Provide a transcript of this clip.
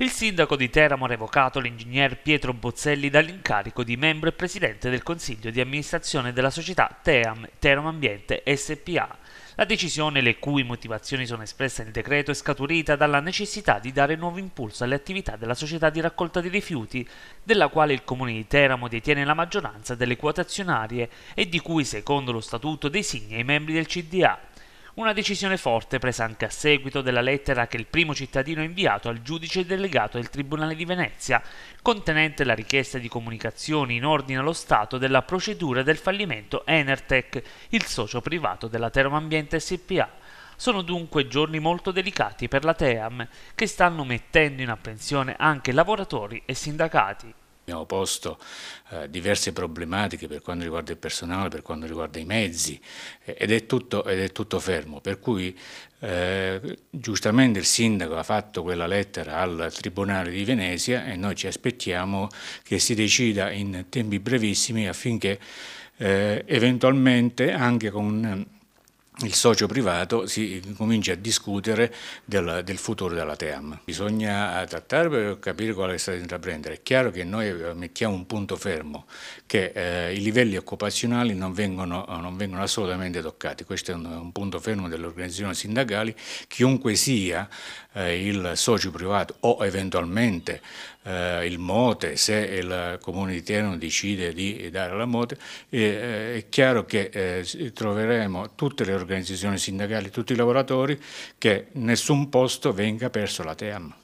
Il sindaco di Teramo ha revocato l'ingegner Pietro Bozzelli dall'incarico di membro e presidente del consiglio di amministrazione della società Team Teramo Ambiente SPA. La decisione, le cui motivazioni sono espresse nel decreto, è scaturita dalla necessità di dare nuovo impulso alle attività della società di raccolta dei rifiuti, della quale il comune di Teramo detiene la maggioranza delle quote azionarie e di cui, secondo lo statuto, designa i membri del CDA. Una decisione forte presa anche a seguito della lettera che il primo cittadino ha inviato al giudice delegato del Tribunale di Venezia, contenente la richiesta di comunicazioni in ordine allo stato della procedura del fallimento Enertec, il socio privato della Termoambiente SPA. Sono dunque giorni molto delicati per la TEAM, che stanno mettendo in apprensione anche lavoratori e sindacati. Abbiamo posto eh, diverse problematiche per quanto riguarda il personale, per quanto riguarda i mezzi eh, ed è tutto, ed è tutto fermo. Per cui eh, giustamente il sindaco ha fatto quella lettera al Tribunale di Venezia e noi ci aspettiamo che si decida in tempi brevissimi affinché eh, eventualmente anche con il socio privato si comincia a discutere del, del, futuro della TEAM. Bisogna trattare per capire quale è stato intraprendere. È chiaro che noi mettiamo un punto fermo, che eh, i livelli occupazionali non vengono, non vengono, assolutamente toccati. Questo è un, un, punto fermo delle organizzazioni sindacali. Chiunque sia eh, il socio privato o eventualmente eh, il Mote, se il Comune di Terno decide di dare la Mote, eh, eh, è chiaro che eh, troveremo tutte le organizzazioni sindacali, tutti i lavoratori, che nessun posto venga perso la TEAM.